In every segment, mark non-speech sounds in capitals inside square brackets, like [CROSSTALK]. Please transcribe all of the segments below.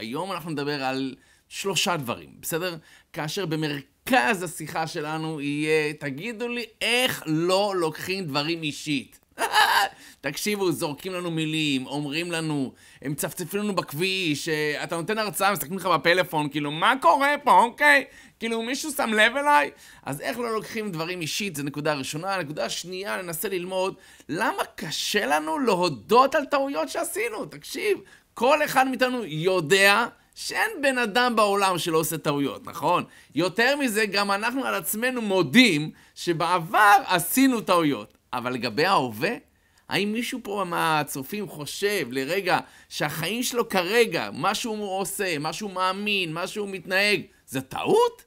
היום אנחנו נדבר על שלושה דברים, בסדר? כאשר במרכז השיחה שלנו יהיה, תגידו לי איך לא לוקחים דברים אישית. [LAUGHS] תקשיבו, זורקים לנו מילים, אומרים לנו, הם מצפצפים לנו בכביש, אה, אתה נותן הרצאה, מסתכלים לך בפלאפון, כאילו, מה קורה פה, אוקיי? כאילו, מישהו שם לב אליי? אז איך לא לוקחים דברים אישית, זו נקודה ראשונה. נקודה שנייה, ננסה ללמוד למה קשה לנו להודות על טעויות שעשינו. תקשיב, כל אחד מאיתנו יודע שאין בן אדם בעולם שלא עושה טעויות, נכון? יותר מזה, גם אנחנו על עצמנו מודים שבעבר עשינו טעויות. אבל לגבי ההווה, האם מישהו פה מהצופים חושב לרגע שהחיים שלו כרגע, מה שהוא עושה, מה שהוא מאמין, מה שהוא מתנהג, זה טעות?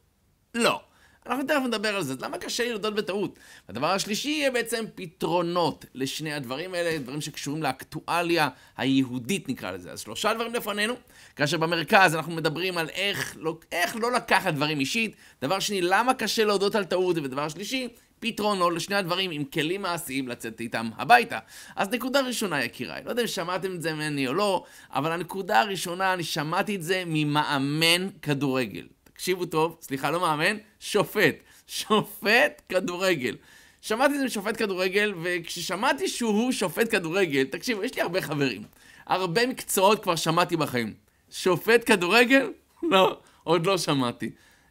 לא. אנחנו תכף נדבר על זה, למה קשה לרדות בטעות? הדבר השלישי יהיה בעצם פתרונות לשני הדברים האלה, דברים שקשורים לאקטואליה היהודית נקרא לזה. אז שלושה דברים לפנינו, כאשר במרכז אנחנו מדברים על איך לא, איך לא לקחת דברים אישית, דבר שני, למה קשה להודות על טעות, ודבר שלישי, פתרונות לשני הדברים עם כלים מעשיים לצאת איתם הביתה. אז נקודה ראשונה, יקיריי, לא יודע אם שמעתם את זה ממני או לא, אבל הנקודה הראשונה, אני שמעתי את זה ממאמן כדורגל. תקשיבו טוב, סליחה, לא מאמן, שופט. שופט כדורגל. שמעתי את זה משופט כדורגל, וכששמעתי שהוא שופט כדורגל, תקשיבו, יש לי הרבה חברים. הרבה מקצועות כבר שמעתי בחיים. שופט כדורגל? לא, עוד לא שמעתי.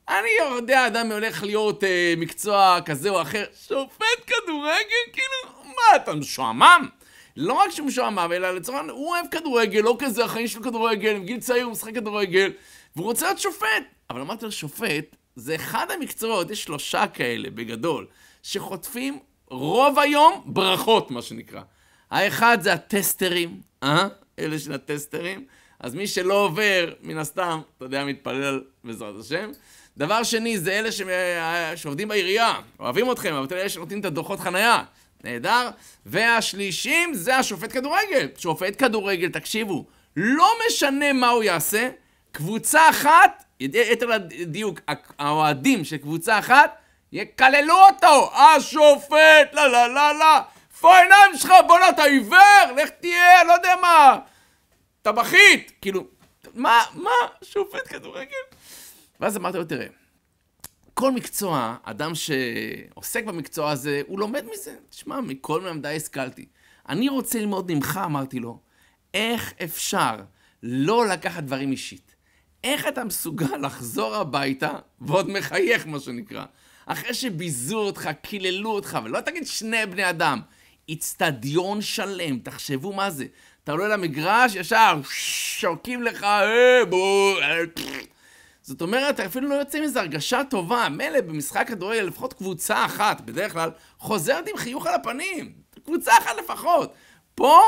אני יודע, אדם הולך להיות אה, מקצוע כזה או אחר. שופט כדורגל? כאילו, מה, אתה משועמם? לא רק שהוא משועמם, אלא לצורך העניין, הוא אוהב כדורגל, לא כזה, החיים שלו כדורגל, מגיל צעיר הוא משחק כדורגל, והוא רוצה להיות שופט. אבל אמרתי לו, שופט, זה אחד המקצועות, יש שלושה כאלה בגדול, שחוטפים רוב היום ברכות, מה שנקרא. האחד זה הטסטרים, אה? אלה של הטסטרים. אז מי שלא עובר, מן הסתם, אתה יודע, מתפלל בעזרת השם. דבר שני, זה אלה אה, שעובדים בעירייה, אוהבים אתכם, אבל אלה שנותנים את הדוחות חנייה. נהדר. והשלישים זה השופט כדורגל. שופט כדורגל, תקשיבו, לא משנה מה הוא יעשה, קבוצה אחת יתר הדיוק, האוהדים של קבוצה אחת יקללו אותו! השופט! לה לא, לה לא, לה לא, לה! איפה העיניים שלך? בואנה, אתה עיוור? לך תהיה, לא יודע מה, טבחית! כאילו, מה, מה, שופט כדורגל? ואז אמרתי לו, תראה, כל מקצוע, אדם שעוסק במקצוע הזה, הוא לומד מזה. תשמע, מכל מלמדי השכלתי. אני רוצה ללמוד ממך, אמרתי לו, איך אפשר לא לקחת דברים אישית? איך אתה מסוגל לחזור הביתה ועוד מחייך, מה שנקרא? אחרי שביזו אותך, קיללו אותך, ולא תגיד שני בני אדם, אצטדיון שלם, תחשבו מה זה. אתה עולה למגרש, ישר שורקים לך, אה, בואו, אה, זאת אומרת, אתה אפילו לא יוצא מזה הרגשה טובה. מילא במשחק כדורגל לפחות קבוצה אחת, בדרך כלל, חוזרת עם חיוך על הפנים. קבוצה אחת לפחות. פה,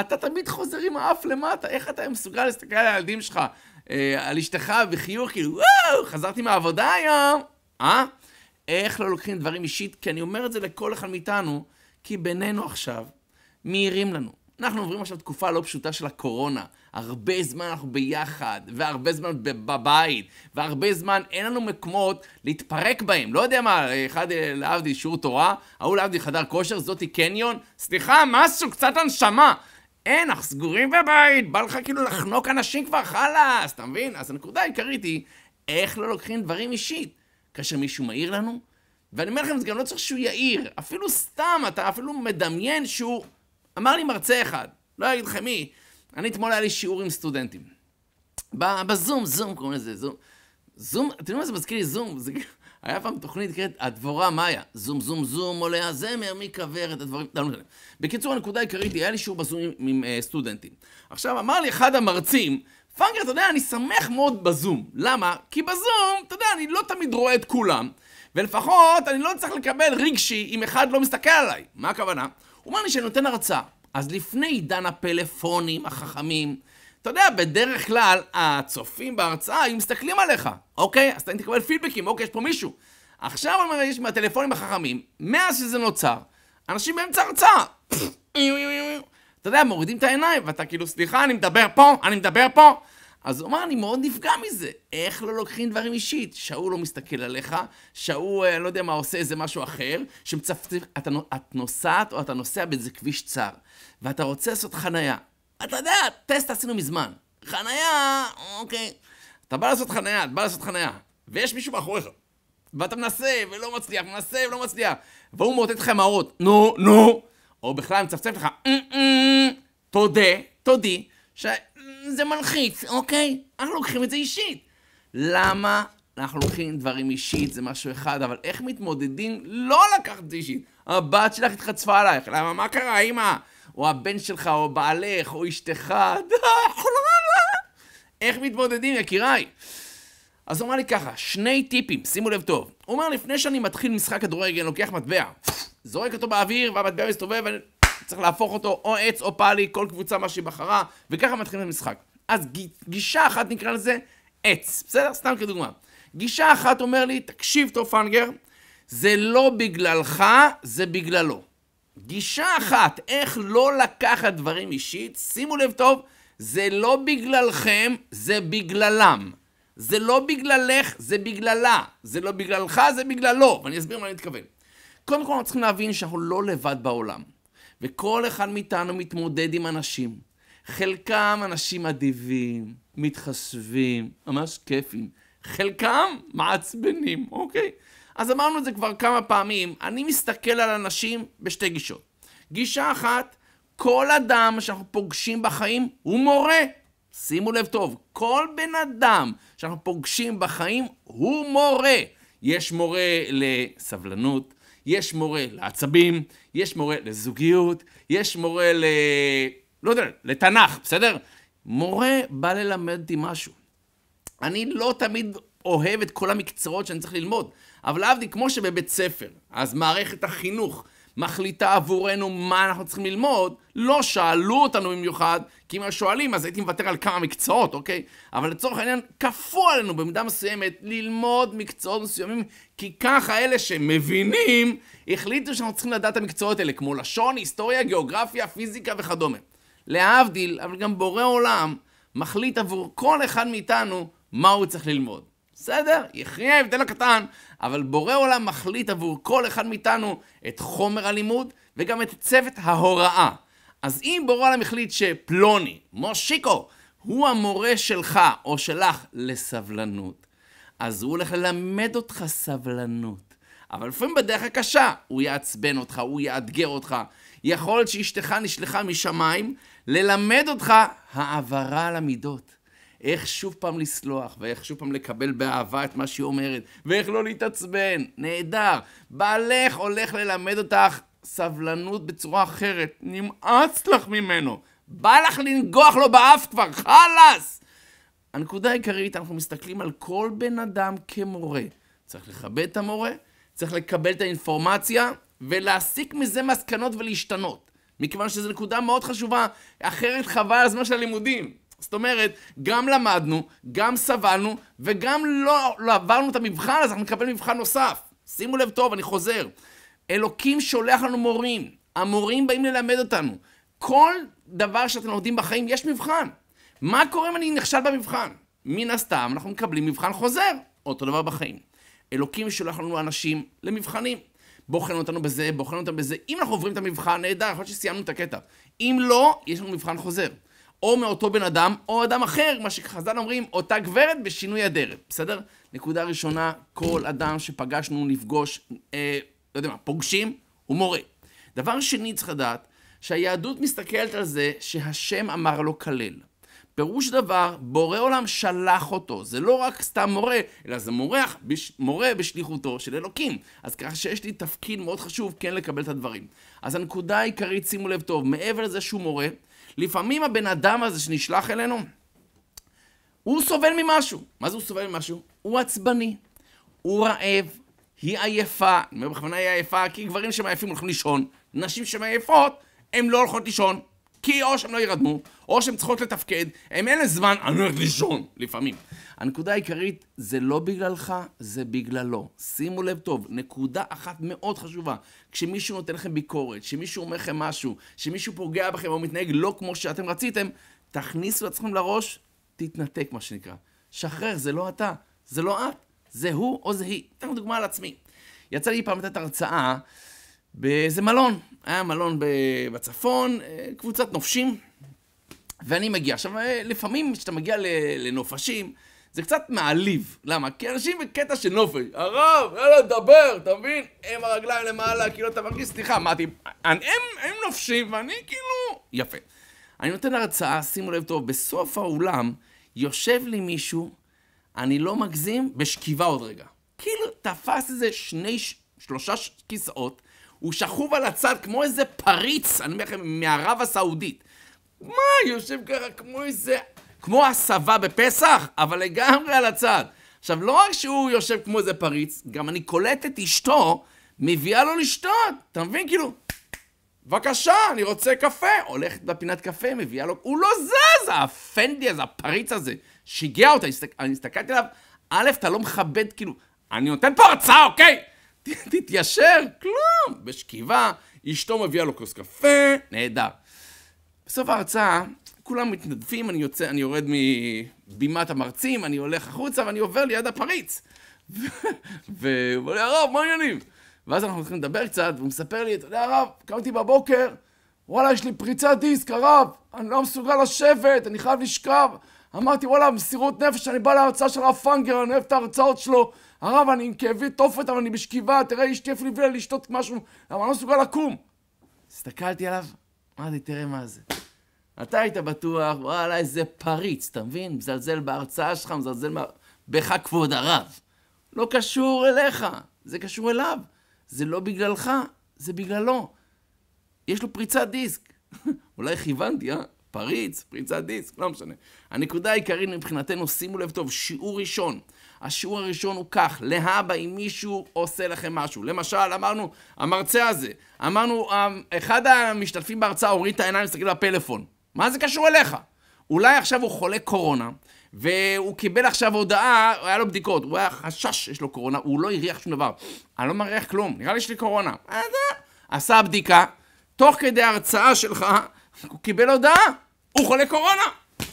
אתה תמיד חוזר עם האף למטה. איך אתה מסוגל להסתכל על הילדים שלך אה, על אשתך בחיוך, כאילו, וואו, חזרתי מהעבודה היום, אה? איך לא לוקחים דברים אישית? כי אני אומר את זה לכל אחד מאיתנו, כי בינינו עכשיו, מעירים לנו. אנחנו עוברים עכשיו תקופה לא פשוטה של הקורונה. הרבה זמן אנחנו ביחד, והרבה זמן בבית, והרבה זמן אין לנו מקומות להתפרק בהם. לא יודע מה, אחד אה, להבדיל שיעור תורה, ההוא להבדיל חדר כושר, זאתי קניון. סליחה, משהו, קצת הנשמה. אין, אנחנו סגורים בבית, בא לך כאילו לחנוק אנשים כבר, חלאס, אתה מבין? אז הנקודה העיקרית היא, איך לא לוקחים דברים אישית? כאשר מישהו מעיר לנו, ואני אומר לכם, זה גם לא צריך שהוא יעיר. אפילו סתם, אתה אפילו מדמיין שהוא... אמר לי מרצה אחד, לא אגיד לכם מי, אני אתמול היה לי שיעור עם סטודנטים. בזום, זום קוראים לזה, זום. זום, אתם יודעים מה זה מזכיר לי? זום. זה... היה פעם תוכנית נקראת הדבורה מאיה. זום זום זום עולה הזמר, מי קבר את הדברים, לא משנה. בקיצור, הנקודה העיקרית היא, היה לי שיעור בזום עם, עם uh, סטודנטים. עכשיו, אמר לי אחד המרצים, פאנקר, אתה יודע, אני שמח מאוד בזום. למה? כי בזום, אתה יודע, אני לא תמיד רואה את כולם, ולפחות אני לא צריך לקבל רגשי אם אחד לא מסתכל עליי. מה הכוונה? הוא אמר לי שאני נותן הרצאה. אז לפני עידן הפלאפונים החכמים, אתה יודע, בדרך כלל הצופים בהרצאה הם מסתכלים עליך, אוקיי? אז אתה תקבל פידבקים, אוקיי, יש פה מישהו. עכשיו אני אומר, יש מהטלפונים החכמים, מאז שזה נוצר, אנשים באמצע הרצאה. אתה יודע, מורידים את העיניים, ואתה כאילו, סליחה, אני מדבר פה, אני מדבר פה. אז הוא אמר, אני מאוד נפגע מזה. איך לא לוקחים דברים אישית? שהוא לא מסתכל עליך, שהוא, אני אה, לא יודע מה, עושה איזה משהו אחר, שמצפצף, את נוסעת או אתה נוסע באיזה כביש צר, ואתה רוצה לעשות חנייה, אתה יודע, טסט עשינו מזמן. חניה, אוקיי. אתה בא לעשות חניה, אתה בא לעשות חניה, ויש מישהו מאחוריך. ואתה מנסה, ולא מצליח, מנסה, ולא מצליח. והוא מוטט לך עם האורות, נו, נו. או בכלל מצפצף לך, אה, אה", תודה, תודי, שזה מלחיץ, אוקיי? אנחנו לוקחים את זה אישית. למה אנחנו לוקחים דברים אישית, זה משהו אחד, אבל איך מתמודדים לא לקחת את זה אישית? הבת שלך התחצפה עלייך, למה, מה קרה, אמא? או הבן שלך, או בעלך, או אשתך, [LAUGHS] לא איך מתמודדים, יקיריי? אז הוא אמר לי ככה, שני טיפים, שימו לב טוב. הוא אומר, לפני שאני מתחיל משחק כדורגל, אני לוקח מטבע, זורק אותו באוויר, והמטבע מסתובב, ואני צריך להפוך אותו או עץ או פאלי, כל קבוצה מה שהיא בחרה, וככה מתחילים את המשחק. אז גישה אחת נקרא לזה עץ, בסדר? סתם כדוגמה. גישה אחת אומר לי, תקשיב טוב פנגר, זה לא בגללך, זה בגללו. גישה אחת, איך לא לקחת דברים אישית, שימו לב טוב, זה לא בגללכם, זה בגללם. זה לא בגללך, זה בגללה. זה לא בגללך, זה בגללו. ואני אסביר מה אני מתכוון. קודם כל, אנחנו צריכים להבין שאנחנו לא לבד בעולם. וכל אחד מאיתנו מתמודד עם אנשים. חלקם אנשים אדיבים, מתחשבים, ממש כיפים. חלקם מעצבנים, אוקיי? אז אמרנו את זה כבר כמה פעמים, אני מסתכל על אנשים בשתי גישות. גישה אחת, כל אדם שאנחנו פוגשים בחיים הוא מורה. שימו לב טוב, כל בן אדם שאנחנו פוגשים בחיים הוא מורה. יש מורה לסבלנות, יש מורה לעצבים, יש מורה לזוגיות, יש מורה ל... לא יודע, לתנ"ך, בסדר? מורה בא ללמד אותי משהו. אני לא תמיד אוהב את כל המקצועות שאני צריך ללמוד. אבל להבדיל, כמו שבבית ספר, אז מערכת החינוך מחליטה עבורנו מה אנחנו צריכים ללמוד, לא שאלו אותנו במיוחד, כי אם היו שואלים אז הייתי מוותר על כמה מקצועות, אוקיי? אבל לצורך העניין, כפו עלינו במידה מסוימת ללמוד מקצועות מסוימים, כי ככה אלה שמבינים, החליטו שאנחנו צריכים לדעת את המקצועות האלה, כמו לשון, היסטוריה, גיאוגרפיה, פיזיקה וכדומה. להבדיל, אבל גם בורא עולם מחליט עבור כל אחד מאיתנו מה הוא צריך ללמוד. בסדר, יכריע הבדל הקטן, אבל בורא עולם מחליט עבור כל אחד מאיתנו את חומר הלימוד וגם את צוות ההוראה. אז אם בורא עולם החליט שפלוני, מושיקו, הוא המורה שלך או שלך לסבלנות, אז הוא הולך ללמד אותך סבלנות. אבל לפעמים בדרך הקשה, הוא יעצבן אותך, הוא יאתגר אותך. יכול להיות שאשתך נשלחה משמיים ללמד אותך העברה על המידות. איך שוב פעם לסלוח, ואיך שוב פעם לקבל באהבה את מה שהיא אומרת, ואיך לא להתעצבן. נהדר. בעלך הולך ללמד אותך סבלנות בצורה אחרת. נמאס לך ממנו. בא לך לנגוח לו באף כבר, חלאס! הנקודה העיקרית, אנחנו מסתכלים על כל בן אדם כמורה. צריך לכבד את המורה, צריך לקבל את האינפורמציה, ולהסיק מזה מסקנות ולהשתנות. מכיוון שזו נקודה מאוד חשובה, אחרת חבל הזמן של הלימודים. זאת אומרת, גם למדנו, גם סבלנו, וגם לא, לא עברנו את המבחן, אז אנחנו נקבל מבחן נוסף. שימו לב טוב, אני חוזר. אלוקים שולח לנו מורים. המורים באים ללמד אותנו. כל דבר שאתם לומדים בחיים, יש מבחן. מה קורה אם אני נכשל במבחן? מן הסתם, אנחנו מקבלים מבחן חוזר. אותו דבר בחיים. אלוקים שולח לנו אנשים למבחנים. בוחן אותנו בזה, בוחן אותנו בזה. אם אנחנו עוברים את המבחן, נהדר, יכול להיות שסיימנו את הקטע. אם לא, יש לנו מבחן חוזר. או מאותו בן אדם, או אדם אחר, מה שחז"ל אומרים, אותה גברת בשינוי אדרת, בסדר? נקודה ראשונה, כל אדם שפגשנו נפגוש, אה, לא יודע מה, פוגשים, הוא מורה. דבר שני, צריך לדעת, שהיהדות מסתכלת על זה שהשם אמר לו כלל. פירוש דבר, בורא עולם שלח אותו. זה לא רק סתם מורה, אלא זה מורח, בש, מורה בשליחותו של אלוקים. אז ככה שיש לי תפקיד מאוד חשוב כן לקבל את הדברים. אז הנקודה העיקרית, שימו לב טוב, מעבר לזה שהוא מורה, לפעמים הבן אדם הזה שנשלח אלינו, הוא סובל ממשהו. מה זה הוא סובל ממשהו? הוא עצבני, הוא רעב, היא עייפה, אני אומר בכוונה היא עייפה, כי גברים שמעייפים הולכים לישון, נשים שמעייפות, הן לא הולכות לישון. כי או שהן לא יירדמו, או שהן צריכות לתפקד, הן אין לזמן, אני הולך לישון, לפעמים. הנקודה העיקרית, זה לא בגללך, זה בגללו. שימו לב טוב, נקודה אחת מאוד חשובה. כשמישהו נותן לכם ביקורת, כשמישהו אומר לכם משהו, כשמישהו פוגע בכם או מתנהג לא כמו שאתם רציתם, תכניסו לעצמכם לראש, תתנתק מה שנקרא. שחרר, זה לא אתה, זה לא את, זה הוא או זה היא. אתן דוגמה על עצמי. יצא לי פעם לתת הרצאה באיזה מלון, היה מלון בצפון, אה, קבוצת נופשים, ואני מגיע. עכשיו, אה, לפעמים כשאתה מגיע לנופשים, זה קצת מעליב. למה? כי אנשים בקטע של נופש. הרב, יאללה, דבר, אתה מבין? הם הרגליים למעלה, כאילו אתה מרגיש, סליחה, מה, אתם... הם, הם נופשים, ואני כאילו... יפה. אני נותן הרצאה, שימו לב טוב, בסוף האולם יושב לי מישהו, אני לא מגזים, בשכיבה עוד רגע. כאילו, תפס איזה שני, שלושה כיסאות, הוא שכוב על הצד כמו איזה פריץ, אני אומר לכם, מערב הסעודית. מה, יושב ככה כמו איזה... כמו הסבה בפסח, אבל לגמרי על הצד. עכשיו, לא רק שהוא יושב כמו איזה פריץ, גם אני קולט את אשתו, מביאה לו לשתות. אתה מבין? כאילו, בבקשה, אני רוצה קפה. הולכת בפינת קפה, מביאה לו... הוא לא זז, האפנדי הזה, הפריץ הזה. שיגע אותה, אני הסתכלתי עליו, א', אתה לא מכבד, כאילו, אני נותן פה הרצאה, אוקיי? תתיישר, כלום. בשכיבה, אשתו מביאה לו כוס קפה, נהדר. בסוף ההרצאה, כולם מתנדפים, אני יוצא, אני יורד מבימת המרצים, אני הולך החוצה ואני עובר ליד הפריץ. והוא אומר לי, הרב, מה העניינים? ואז אנחנו מתחילים לדבר קצת, והוא מספר לי, אתה יודע, הרב, קמתי בבוקר, וואלה, יש לי פריצת דיסק, הרב, אני לא מסוגל לשבת, אני חייב לשכב. אמרתי, וואלה, מסירות נפש, אני בא להרצאה של הרב פנגר, אני אוהב את ההרצאות שלו. הרב, אני עם כאבי תופת, אבל אני בשכיבה, תראה, אשתי אפילו הביאה לשתות משהו, אבל אני לא מסוגל לקום. הסתכלתי עליו, אמרתי, תראה מה זה. אתה היית בטוח, וואלה, איזה פריץ, אתה מבין? מזלזל בהרצאה שלך, מזלזל מה... בך, כבוד הרב. לא קשור אליך, זה קשור אליו. זה לא בגללך, זה בגללו. יש לו פריצת דיסק. [LAUGHS] אולי כיוונתי, אה? פריץ, פריצת דיסק, לא משנה. הנקודה העיקרית מבחינתנו, שימו לב טוב, שיעור ראשון. השיעור הראשון הוא כך, להבא אם מישהו עושה לכם משהו. למשל, אמרנו, המרצה הזה, אמרנו, אמ, אחד המשתתפים בהרצאה הוריד את העיניים, מסתכל בפלאפון. מה זה קשור אליך? אולי עכשיו הוא חולה קורונה, והוא קיבל עכשיו הודעה, היה לו בדיקות, הוא היה חשש שיש לו קורונה, הוא לא הריח שום דבר. אני לא מריח כלום, נראה לי שיש לי קורונה. אה, עשה בדיקה, תוך כדי ההרצאה שלך, הוא קיבל הודעה. הוא חולה קורונה!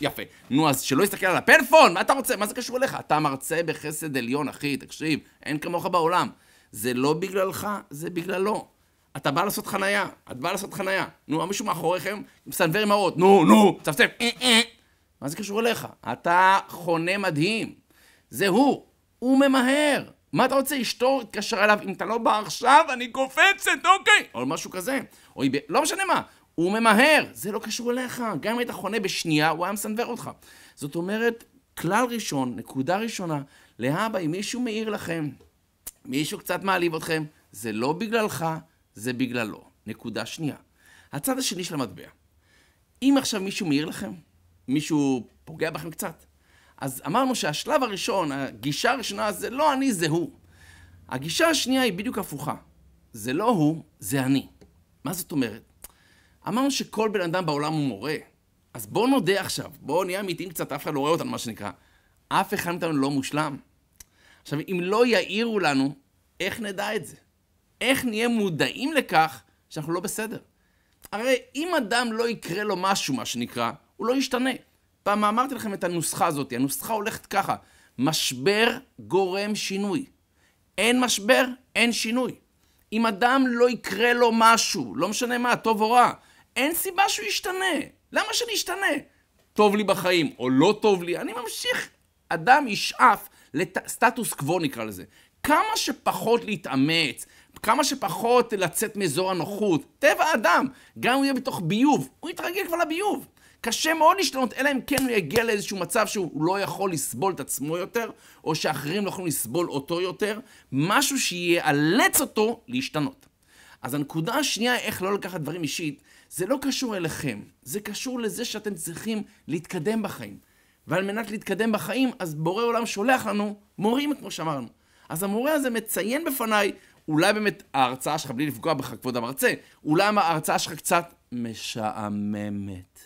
יפה. נו, אז שלא יסתכל על הפלאפון, מה אתה רוצה? מה זה קשור אליך? אתה מרצה בחסד עליון, אחי, תקשיב, אין כמוך בעולם. זה לא בגללך, זה בגללו. אתה בא לעשות חנייה, את באה לעשות חנייה. נו, מישהו מאחוריכם מסנוור עם האות, נו, נו, צפצף, אה, אה. מה זה קשור אליך? אתה חונה מדהים. זה הוא, הוא ממהר. מה אתה רוצה? אשתו התקשרה אליו, אם אתה לא בא עכשיו, אני קופצת, אוקיי. או משהו כזה. או היא ב... לא משנה מה. הוא ממהר, זה לא קשור אליך. גם אם היית חונה בשנייה, הוא היה מסנוור אותך. זאת אומרת, כלל ראשון, נקודה ראשונה, להבא, אם מישהו מעיר לכם, מישהו קצת מעליב אתכם, זה לא בגללך, זה בגללו. נקודה שנייה. הצד השני של המטבע. אם עכשיו מישהו מעיר לכם, מישהו פוגע בכם קצת, אז אמרנו שהשלב הראשון, הגישה הראשונה, זה לא אני, זה הוא. הגישה השנייה היא בדיוק הפוכה. זה לא הוא, זה אני. מה זאת אומרת? אמרנו שכל בן אדם בעולם הוא מורה. אז בואו נודה עכשיו, בואו נהיה אמיתיים קצת, אף אחד לא רואה אותנו, מה שנקרא. אף אחד מאיתנו לא מושלם. עכשיו, אם לא יעירו לנו, איך נדע את זה? איך נהיה מודעים לכך שאנחנו לא בסדר? הרי אם אדם לא יקרה לו משהו, מה שנקרא, הוא לא ישתנה. פעם אמרתי לכם את הנוסחה הזאת, הנוסחה הולכת ככה, משבר גורם שינוי. אין משבר, אין שינוי. אם אדם לא יקרה לו משהו, לא משנה מה, טוב או רע, אין סיבה שהוא ישתנה. למה שאני אשתנה? טוב לי בחיים או לא טוב לי, אני ממשיך. אדם ישאף לסטטוס קוו נקרא לזה. כמה שפחות להתאמץ, כמה שפחות לצאת מאזור הנוחות. טבע אדם, גם אם הוא יהיה בתוך ביוב, הוא יתרגל כבר לביוב. קשה מאוד להשתנות, אלא אם כן הוא יגיע לאיזשהו מצב שהוא לא יכול לסבול את עצמו יותר, או שאחרים לא יכולים לסבול אותו יותר, משהו שיאלץ אותו להשתנות. אז הנקודה השנייה, איך לא לקחת דברים אישית, זה לא קשור אליכם, זה קשור לזה שאתם צריכים להתקדם בחיים. ועל מנת להתקדם בחיים, אז בורא עולם שולח לנו מורים, כמו שאמרנו. אז המורה הזה מציין בפניי, אולי באמת ההרצאה שלך, בלי לפגוע בך, כבוד המרצה, אולי ההרצאה שלך קצת משעממת.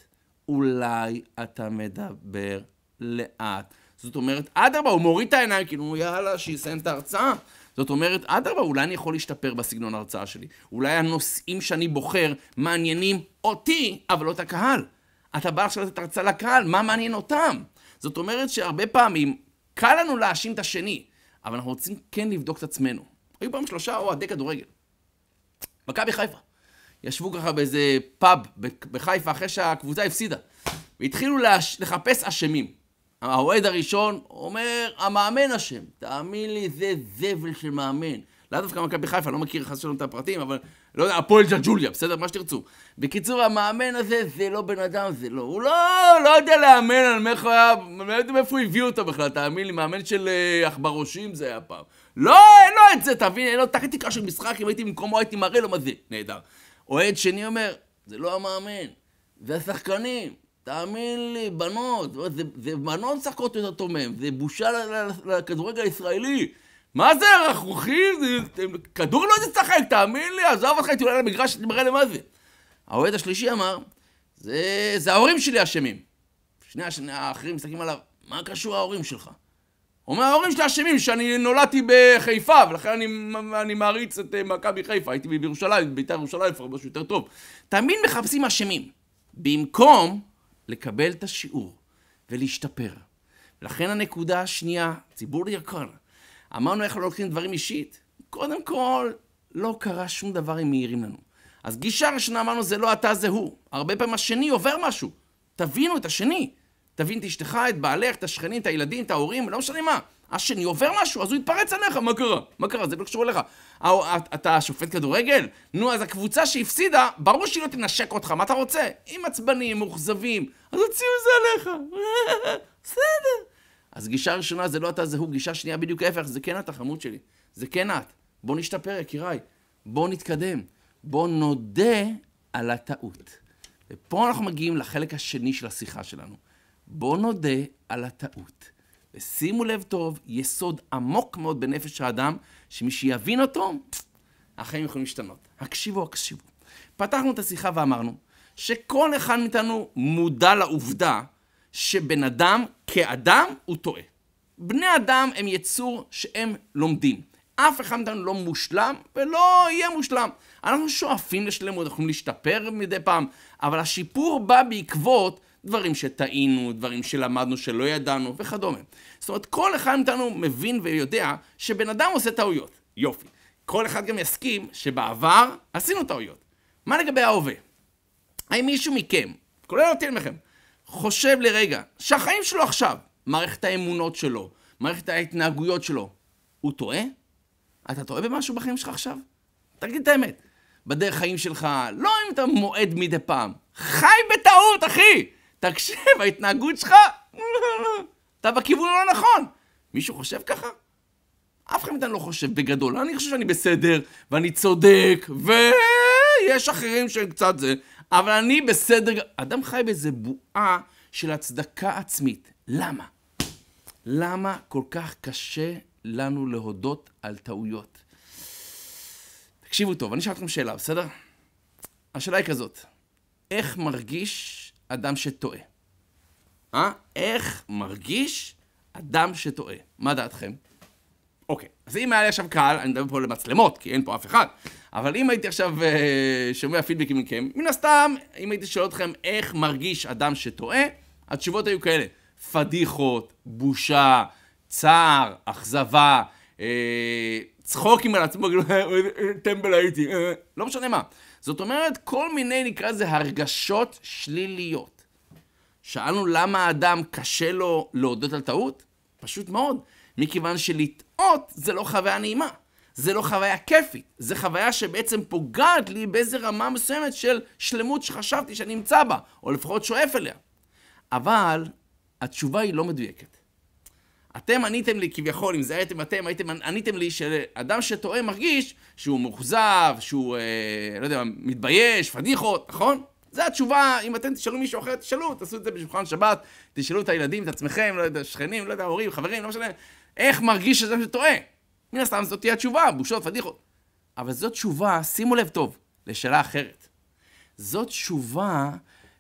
אולי אתה מדבר לאט. זאת אומרת, אדרבה, הוא מוריד את העיניים, כאילו, יאללה, שיסיים את ההרצאה. זאת אומרת, אדרבה, אולי אני יכול להשתפר בסגנון ההרצאה שלי. אולי הנושאים שאני בוחר מעניינים אותי, אבל לא את הקהל. אתה בא עכשיו לתת הרצאה לקהל, מה מעניין אותם? זאת אומרת שהרבה פעמים קל לנו להאשים את השני, אבל אנחנו רוצים כן לבדוק את עצמנו. היו פעם שלושה אוהדי כדורגל. מכבי חיפה. ישבו ככה באיזה פאב בחיפה אחרי שהקבוצה הפסידה, והתחילו לחפש אשמים. האוהד הראשון אומר, המאמן אשם. תאמין לי, זה זבל של מאמן. לאו דווקא מכבי חיפה, לא מכיר חס ושלום את הפרטים, אבל לא יודע, הפועל של ג'וליה, בסדר? מה שתרצו. בקיצור, המאמן הזה, זה לא בן אדם, זה לא... הוא לא, לא יודע לאמן אני אומר לך, הוא היה... לא יודע מאיפה הביאו אותו בכלל, תאמין לי, מאמן של אה, עכברושים זה היה פעם. לא, אין לו את זה, תבין, אין לו טקטיקה של משחק, אם הייתי במקומו הייתי מראה לו מה זה. נהדר. אוהד שני אומר, זה לא המאמן, זה השחקנים. תאמין לי, בנות, זה, זה בנות משחקות יותר תומם, זה בושה לכדורגל הישראלי. מה זה רכרוכים? כדור לא תשחק, תאמין לי, עזוב אותך, הייתי עולה למגרש, אני מראה למה זה. האוהד השלישי אמר, זה, זה ההורים שלי אשמים. שני השני, האחרים מסתכלים עליו, מה קשור ההורים שלך? אומר, ההורים שלי אשמים שאני נולדתי בחיפה, ולכן אני, אני מעריץ את אה, מכבי חיפה. הייתי בירושלים, בית"ר ירושלים, לפחות משהו יותר טוב. תמיד מחפשים אשמים. במקום לקבל את השיעור ולהשתפר. לכן הנקודה השנייה, ציבור יקר, אמרנו איך לא לוקחים דברים אישית? קודם כל, לא קרה שום דבר אם מעירים לנו. אז גישה ראשונה אמרנו, זה לא אתה, זה הוא. הרבה פעמים השני עובר משהו. תבינו את השני. תבין את אשתך, את בעלך, את השכנים, את הילדים, את ההורים, לא משנה מה. השני עובר משהו, אז הוא יתפרץ עליך, מה קרה? מה קרה? זה לא קשור אליך. אה, אה, אתה שופט כדורגל? נו, אז הקבוצה שהפסידה, ברור שהיא לא תנשק אותך, מה אתה רוצה? עם עצבנים, מאוכזבים, אז הוציאו את זה עליך. [LAUGHS] בסדר. אז גישה ראשונה זה לא אתה, זה הוא, גישה שנייה בדיוק ההפך, זה כן את החמוד שלי. זה כן את. בוא נשתפר, יקיריי. בוא נתקדם. בוא נודה על הטעות. ופה אנחנו מגיעים לחלק השני של השיחה שלנו. בוא נודה על הטעות. ושימו לב טוב, יסוד עמוק מאוד בנפש האדם, שמי שיבין אותו, החיים יכולים להשתנות. הקשיבו, הקשיבו. פתחנו את השיחה ואמרנו שכל אחד מאיתנו מודע לעובדה שבן אדם כאדם הוא טועה. בני אדם הם יצור שהם לומדים. אף אחד מאיתנו לא מושלם ולא יהיה מושלם. אנחנו שואפים לשלמות, אנחנו יכולים להשתפר מדי פעם, אבל השיפור בא בעקבות דברים שטעינו, דברים שלמדנו, שלא ידענו וכדומה. זאת אומרת, כל אחד מאיתנו מבין ויודע שבן אדם עושה טעויות. יופי. כל אחד גם יסכים שבעבר עשינו טעויות. מה לגבי ההווה? האם מישהו מכם, כולל אותי לכם, חושב לרגע שהחיים שלו עכשיו, מערכת האמונות שלו, מערכת ההתנהגויות שלו, הוא טועה? אתה טועה במשהו בחיים שלך עכשיו? תגיד את האמת. בדרך חיים שלך, לא אם אתה מועד מדי פעם. חי בטעות, אחי! תקשיב, ההתנהגות שלך... [LAUGHS] לא, לא, לא. אתה בכיוון הלא נכון. מישהו חושב ככה? אף אחד מאיתנו לא חושב בגדול. אני חושב שאני בסדר, ואני צודק, ויש אחרים שהם קצת זה, אבל אני בסדר. אדם חי באיזה בועה של הצדקה עצמית. למה? למה כל כך קשה לנו להודות על טעויות? תקשיבו טוב, אני אשאל אתכם שאלה, בסדר? השאלה היא כזאת, איך מרגיש אדם שטועה? אה? איך מרגיש אדם שטועה? מה דעתכם? אוקיי, אז אם היה לי עכשיו קהל, אני מדבר פה למצלמות, כי אין פה אף אחד, אבל אם הייתי עכשיו אה, שומע פידבקים מכם, מן הסתם, אם הייתי שואל אתכם איך מרגיש אדם שטועה, התשובות היו כאלה, פדיחות, בושה, צער, אכזבה, אה, צחוקים על עצמו, כאילו, אה, אה, אה, טמבל הייתי, לא משנה מה. זאת אומרת, כל מיני, נקרא לזה, הרגשות שליליות. שאלנו למה האדם קשה לו להודות על טעות? פשוט מאוד, מכיוון שלטעות זה לא חוויה נעימה, זה לא חוויה כיפית, זה חוויה שבעצם פוגעת לי באיזה רמה מסוימת של שלמות שחשבתי שאני נמצא בה, או לפחות שואף אליה. אבל התשובה היא לא מדויקת. אתם עניתם לי כביכול, אם זה הייתם אתם, הייתם, עניתם לי שאדם שטועה מרגיש שהוא מאוכזב, שהוא, אה, לא יודע, מתבייש, פדיחות, נכון? זו התשובה, אם אתם תשאלו מישהו אחר, תשאלו, תעשו את זה בשולחן שבת, תשאלו את הילדים, את עצמכם, לא יודע, שכנים, לא יודע, הורים, חברים, לא משנה, איך מרגיש שזה שטועה? מן הסתם זאת תהיה התשובה, בושות, פדיחות. אבל זאת תשובה, שימו לב טוב, לשאלה אחרת. זאת תשובה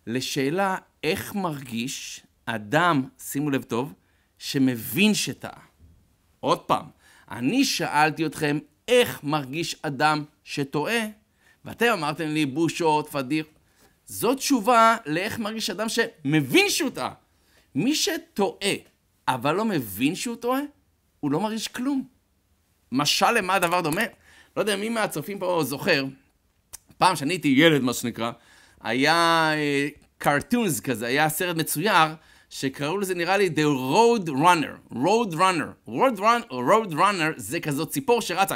לשאלה איך מרגיש אדם, שימו לב טוב, שמבין שטעה. עוד פעם, אני שאלתי אתכם איך מרגיש אדם שטועה, ואתם אמרתם לי בושות, פדיחות. זו תשובה לאיך מרגיש אדם שמבין שהוא טעה. מי שטועה, אבל לא מבין שהוא טועה, הוא לא מרגיש כלום. משל למה הדבר דומה? לא יודע מי מהצופים פה זוכר, פעם שאני הייתי ילד, מה שנקרא, היה קרטונס אה, כזה, היה סרט מצויר, שקראו לזה נראה לי The Road Runner, Road Runner, Road Runner, Road Runner זה כזאת ציפור שרצה,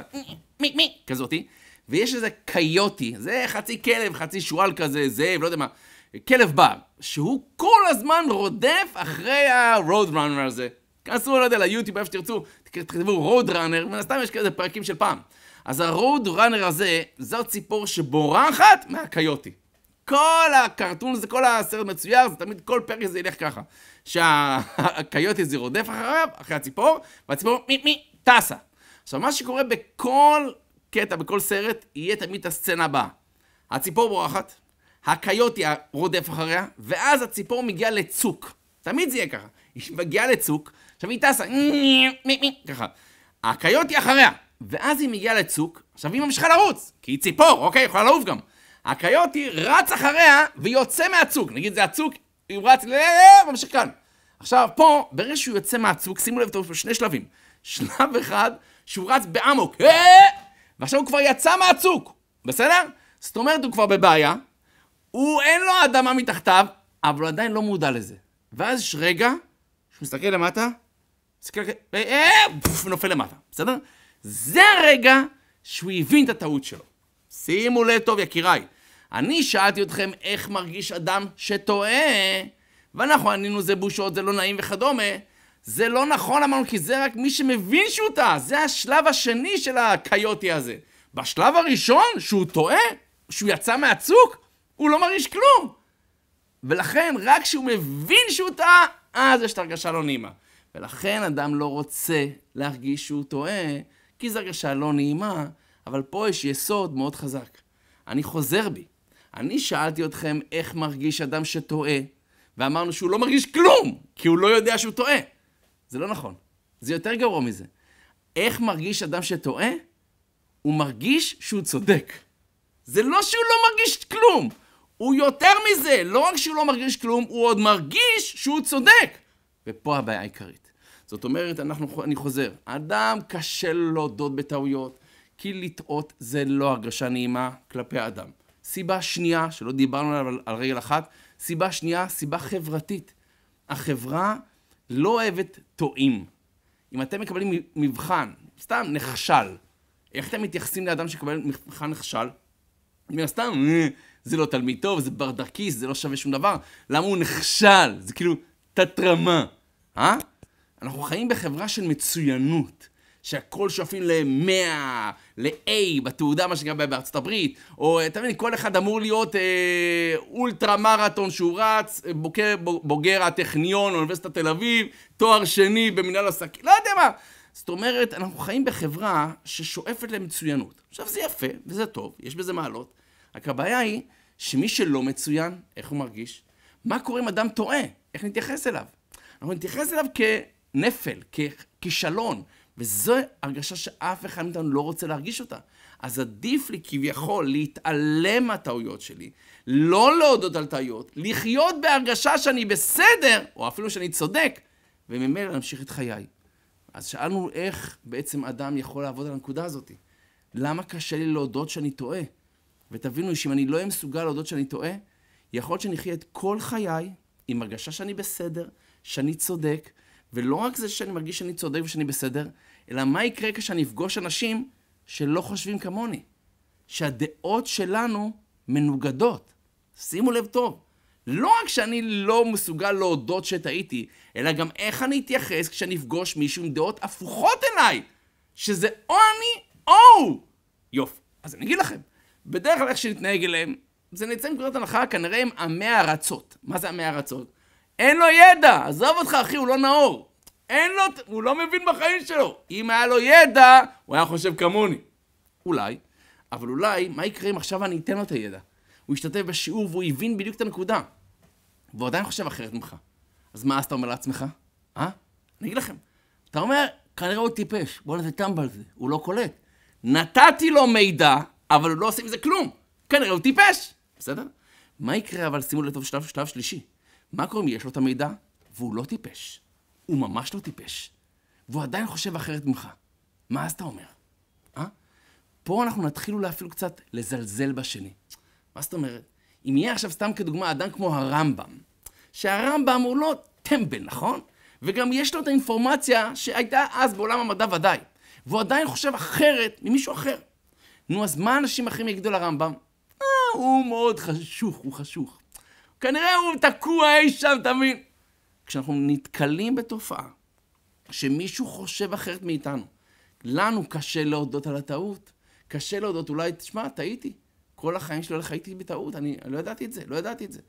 מי מי כזאתי, ויש איזה קיוטי, זה חצי כלב, חצי שועל כזה, זאב, לא יודע מה, כלב בר, שהוא כל הזמן רודף אחרי ה-road runner הזה. כנסו, לא יודע, ליוטיוב, איפה שתרצו, תכתבו road runner, מן הסתם יש כזה פרקים של פעם. אז ה-road runner הזה, זו ציפור שבורחת מהקיוטי. כל הקרטון הזה, כל הסרט מצויר, זה תמיד, כל פרק זה ילך ככה. שהקיוטי [LAUGHS] הזה רודף אחריו, אחרי הציפור, והציפור מי מי טסה. עכשיו, מה שקורה בכל קטע בכל סרט, יהיה תמיד הסצנה הבאה. הציפור בורחת, הקיוטי רודף אחריה, ואז הציפור מגיעה לצוק. תמיד זה יהיה ככה. היא מגיעה לצוק, עכשיו היא טסה, ככה. הקיוטי אחריה, ואז היא מגיעה לצוק, עכשיו היא ממשיכה לרוץ, כי היא ציפור, אוקיי? יכולה לעוף גם. הקיוטי רץ אחריה ויוצא מהצוק. נגיד זה הצוק, היא רץ, אה, אה, אה, ממשיך כאן. עכשיו, פה, ברגע שהוא יוצא מהצוק, שימו לב, יש שני שלבים. שלב אחד, שהוא רץ באמוק, ועכשיו הוא כבר יצא מהצוק, בסדר? זאת אומרת, הוא כבר בבעיה, הוא אין לו אדמה מתחתיו, אבל הוא עדיין לא מודע לזה. ואז יש רגע, כשהוא מסתכל למטה, מסתכל, כזה, אה, אה, אה, נופל למטה, בסדר? זה הרגע שהוא הבין את הטעות שלו. שימו לב טוב, יקיריי. אני שאלתי אתכם איך מרגיש אדם שטועה, ואנחנו ענינו זה בושות, זה לא נעים וכדומה, זה לא נכון, אמרנו, כי זה רק מי שמבין שהוא טעה, זה השלב השני של הקיוטי הזה. בשלב הראשון, שהוא טועה, שהוא יצא מהצוק, הוא לא מרגיש כלום. ולכן, רק כשהוא מבין שהוא טעה, אז יש את הרגשה לא נעימה. ולכן אדם לא רוצה להרגיש שהוא טועה, כי זו הרגשה לא נעימה, אבל פה יש יסוד מאוד חזק. אני חוזר בי. אני שאלתי אתכם איך מרגיש אדם שטועה, ואמרנו שהוא לא מרגיש כלום, כי הוא לא יודע שהוא טועה. זה לא נכון. זה יותר גרוע מזה. איך מרגיש אדם שטועה? הוא מרגיש שהוא צודק. זה לא שהוא לא מרגיש כלום. הוא יותר מזה, לא רק שהוא לא מרגיש כלום, הוא עוד מרגיש שהוא צודק. ופה הבעיה העיקרית. זאת אומרת, אנחנו, אני חוזר, אדם קשה לו להודות בטעויות, כי לטעות זה לא הרגשה נעימה כלפי האדם. סיבה שנייה, שלא דיברנו עליה על רגל אחת, סיבה שנייה, סיבה חברתית. החברה לא אוהבת טועים. אם אתם מקבלים מבחן, סתם נכשל, איך אתם מתייחסים לאדם שקבל מבחן נכשל? מן הסתם, אה, זה לא תלמיד טוב, זה ברדקיס, זה לא שווה שום דבר, למה הוא נכשל? זה כאילו תת-רמה, אה? אנחנו חיים בחברה של מצוינות. שהכל שואפים ל-100, ל-A בתעודה, מה שנקרא בארצות הברית, או אתה מבין, כל אחד אמור להיות אה, אולטרה מרתון שהוא רץ, בוגר, בוגר הטכניון, אוניברסיטת תל אביב, תואר שני במנהל עסקים, לא יודע מה. זאת אומרת, אנחנו חיים בחברה ששואפת למצוינות. עכשיו, זה יפה, וזה טוב, יש בזה מעלות, רק הבעיה היא שמי שלא מצוין, איך הוא מרגיש? מה קורה אם אדם טועה? איך נתייחס אליו? אנחנו נתייחס אליו כנפל, ככישלון, וזו הרגשה שאף אחד מאיתנו לא רוצה להרגיש אותה. אז עדיף לי כביכול להתעלם מהטעויות שלי, לא להודות על טעויות, לחיות בהרגשה שאני בסדר, או אפילו שאני צודק, וממילא להמשיך את חיי. אז שאלנו איך בעצם אדם יכול לעבוד על הנקודה הזאת. למה קשה לי להודות שאני טועה? ותבינו שאם אני לא אהיה מסוגל להודות שאני טועה, יכול להיות שאני אחיה את כל חיי עם הרגשה שאני בסדר, שאני צודק, ולא רק זה שאני מרגיש שאני צודק ושאני בסדר, אלא מה יקרה כשאני אפגוש אנשים שלא חושבים כמוני, שהדעות שלנו מנוגדות. שימו לב טוב, לא רק שאני לא מסוגל להודות שטעיתי, אלא גם איך אני אתייחס כשאני אפגוש מישהו עם דעות הפוכות אליי, שזה או אני או הוא. יופי, אז אני אגיד לכם, בדרך כלל איך שנתנהג אליהם, זה נצא מנקודת הנחה כנראה עם עמי הארצות. מה זה עמי הארצות? אין לו ידע, עזוב אותך אחי, הוא לא נאור. אין לו, הוא לא מבין בחיים שלו. אם היה לו ידע, הוא היה חושב כמוני. אולי, אבל אולי, מה יקרה אם עכשיו אני אתן לו את הידע? הוא השתתף בשיעור והוא הבין בדיוק את הנקודה. והוא עדיין חושב אחרת ממך. אז מה אז אתה אומר לעצמך? אה? אני אגיד לכם. אתה אומר, כנראה הוא טיפש, בוא נעשה טמבל זה, הוא לא קולט. נתתי לו מידע, אבל הוא לא עושה עם זה כלום. כנראה הוא טיפש, בסדר? מה יקרה אבל, שימו לב, שלב, שלב שלישי. מה קורה אם יש לו את המידע והוא לא טיפש? הוא ממש לא טיפש. והוא עדיין חושב אחרת ממך. מה אז אתה אומר? אה? פה אנחנו נתחילו אפילו קצת לזלזל בשני. מה זאת אומרת? אם יהיה עכשיו סתם כדוגמה אדם כמו הרמב"ם, שהרמב"ם הוא לא טמבל, נכון? וגם יש לו את האינפורמציה שהייתה אז בעולם המדע ודאי, והוא עדיין חושב אחרת ממישהו אחר. נו, אז מה אנשים אחרים יגידו לרמב"ם? אה, הוא מאוד חשוך, הוא חשוך. כנראה הוא תקוע אי שם, אתה מבין? כשאנחנו נתקלים בתופעה שמישהו חושב אחרת מאיתנו, לנו קשה להודות על הטעות, קשה להודות, אולי, תשמע, טעיתי. כל החיים שלי הולך הייתי בטעות, אני לא ידעתי את זה, לא ידעתי את זה.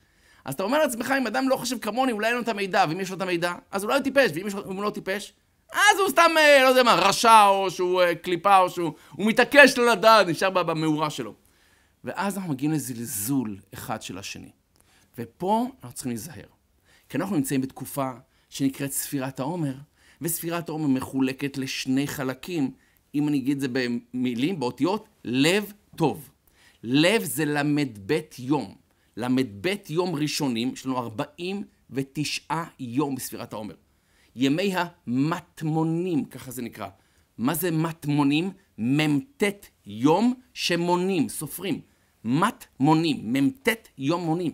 אז אתה אומר לעצמך, אם אדם לא חושב כמוני, אולי אין לו את המידע, ואם יש לו את המידע, אז אולי הוא טיפש, ואם הוא לא טיפש, אז הוא סתם, אה, לא יודע מה, רשע, או שהוא אה, קליפה, או שהוא... הוא מתעקש לא לדעת, נשאר במאורה שלו. ואז אנחנו מגיעים לזלזול אחד של השני. ופה אנחנו צריכים להיזהר. כי אנחנו נמצאים בתקופה שנקראת ספירת העומר, וספירת העומר מחולקת לשני חלקים, אם אני אגיד את זה במילים, באותיות, לב טוב. לב זה ל"ב יום. ל"ב יום ראשונים, יש לנו 49 יום בספירת העומר. ימי המטמונים, ככה זה נקרא. מה זה מטמונים? מ"ט יום שמונים, סופרים. מטמונים, מ"ט יום מונים.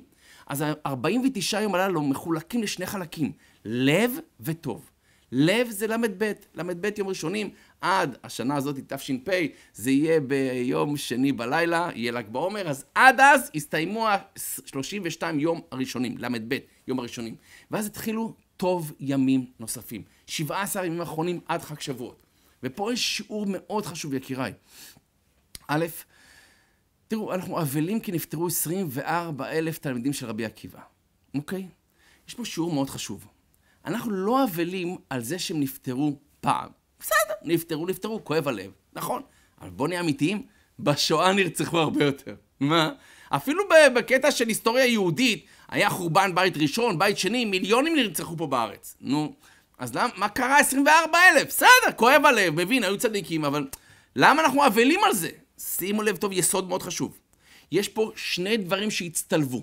אז ה-49 יום הללו מחולקים לשני חלקים, לב וטוב. לב זה ל"ב, ל"ב יום ראשונים, עד השנה הזאת, תש"פ, זה יהיה ביום שני בלילה, יהיה ל"ג בעומר, אז עד אז הסתיימו ה-32 יום הראשונים, ל"ב, יום הראשונים. ואז התחילו טוב ימים נוספים, 17 ימים אחרונים עד חג שבועות. ופה יש שיעור מאוד חשוב, יקיריי. א', תראו, אנחנו אבלים כי נפטרו 24 אלף תלמידים של רבי עקיבא, אוקיי? יש פה שיעור מאוד חשוב. אנחנו לא אבלים על זה שהם נפטרו פעם. בסדר, נפטרו, נפטרו, כואב הלב, נכון? אבל בואו נהיה אמיתיים, בשואה נרצחו הרבה יותר. מה? אפילו בקטע של היסטוריה יהודית, היה חורבן בית ראשון, בית שני, מיליונים נרצחו פה בארץ. נו, אז למה, מה קרה 24 אלף? בסדר, כואב הלב, מבין, היו צדיקים, אבל למה אנחנו אבלים על זה? שימו לב טוב, יסוד מאוד חשוב. יש פה שני דברים שהצטלבו.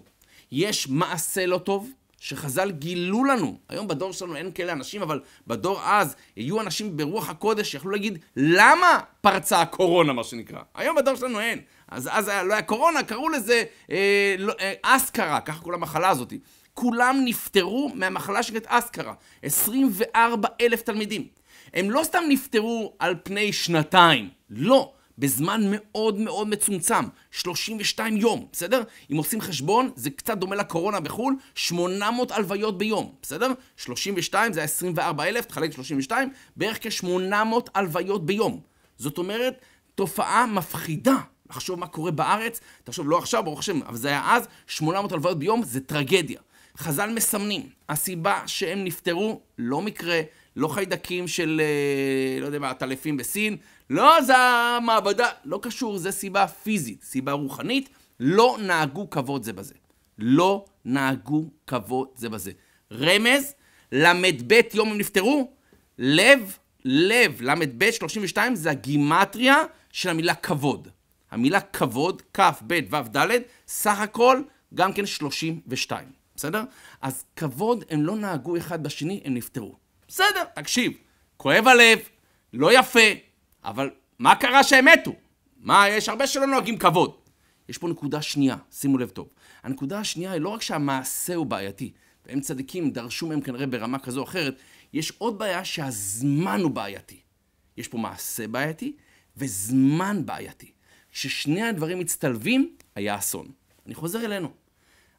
יש מעשה לא טוב, שחז"ל גילו לנו, היום בדור שלנו אין כאלה אנשים, אבל בדור אז יהיו אנשים ברוח הקודש שיכלו להגיד, למה פרצה הקורונה, מה שנקרא? היום בדור שלנו אין. אז אז לא היה קורונה, קראו לזה אה, לא, אה, אסכרה, ככה קוראים למחלה הזאת. כולם נפטרו מהמחלה שנקראת אסכרה. 24 אלף תלמידים. הם לא סתם נפטרו על פני שנתיים, לא. בזמן מאוד מאוד מצומצם, 32 יום, בסדר? אם עושים חשבון, זה קצת דומה לקורונה בחו"ל, 800 הלוויות ביום, בסדר? 32 זה היה 24,000, תחלק 32, בערך כ-800 הלוויות ביום. זאת אומרת, תופעה מפחידה. לחשוב מה קורה בארץ, תחשוב, לא עכשיו, ברוך השם, אבל זה היה אז, 800 הלוויות ביום, זה טרגדיה. חז"ל מסמנים, הסיבה שהם נפטרו, לא מקרה, לא חיידקים של, אה, לא יודע מה, עטלפים בסין, לא, זה המעבדה, לא קשור, זה סיבה פיזית, סיבה רוחנית, לא נהגו כבוד זה בזה. לא נהגו כבוד זה בזה. רמז, ל"ב יום הם נפטרו, לב, לב, ל"ב 32 זה הגימטריה של המילה כבוד. המילה כבוד, כ, ב, ו, ד, סך הכל גם כן 32, בסדר? אז כבוד הם לא נהגו אחד בשני, הם נפטרו. בסדר, תקשיב, כואב הלב, לא יפה, אבל מה קרה שהם מתו? מה, יש הרבה שלא נוהגים כבוד. יש פה נקודה שנייה, שימו לב טוב. הנקודה השנייה היא לא רק שהמעשה הוא בעייתי, והם צדיקים, דרשו מהם כנראה ברמה כזו או אחרת, יש עוד בעיה שהזמן הוא בעייתי. יש פה מעשה בעייתי וזמן בעייתי. כששני הדברים מצטלבים, היה אסון. אני חוזר אלינו.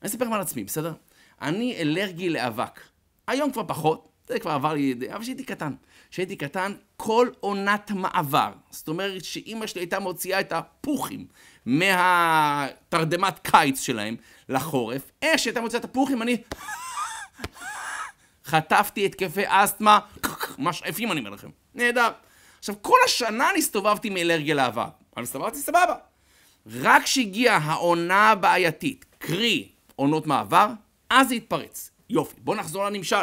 אני אספר לכם על עצמי, בסדר? אני אלרגי לאבק. היום כבר פחות, זה כבר עבר לי, אבל כשהייתי קטן, כשהייתי קטן, כל עונת מעבר, זאת אומרת שאימא שלי הייתה מוציאה את הפוכים מהתרדמת קיץ שלהם לחורף, איך שהייתה מוציאה את הפוכים, אני... חטפתי התקפי אסתמה, משאפים אני אומר לכם, נהדר. עכשיו, כל השנה אני הסתובבתי עם אלרגיה לאבק, אבל הסתובבתי סבבה. רק כשהגיעה העונה הבעייתית, קרי עונות מעבר, אז זה התפרץ. יופי, בואו נחזור לנמשל.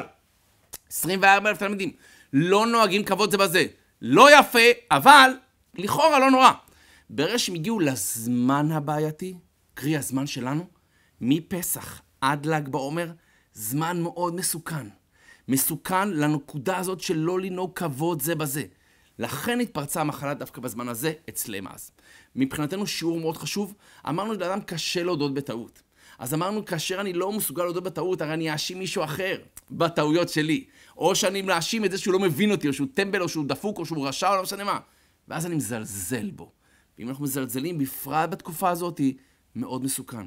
24,000 תלמידים. לא נוהגים כבוד זה בזה. לא יפה, אבל לכאורה לא נורא. ברגע שהם הגיעו לזמן הבעייתי, קרי הזמן שלנו, מפסח עד ל"ג בעומר, זמן מאוד מסוכן. מסוכן לנקודה הזאת של לא לנהוג כבוד זה בזה. לכן התפרצה המחלה דווקא בזמן הזה אצלם אז. מבחינתנו שיעור מאוד חשוב, אמרנו לאדם קשה להודות בטעות. אז אמרנו, כאשר אני לא מסוגל להודות בטעות, הרי אני אאשים מישהו אחר בטעויות שלי. או שאני מאשים את זה שהוא לא מבין אותי, או שהוא טמבל, או שהוא דפוק, או שהוא רשע, או לא משנה מה. ואז אני מזלזל בו. ואם אנחנו מזלזלים, בפרט בתקופה הזאת, מאוד מסוכן.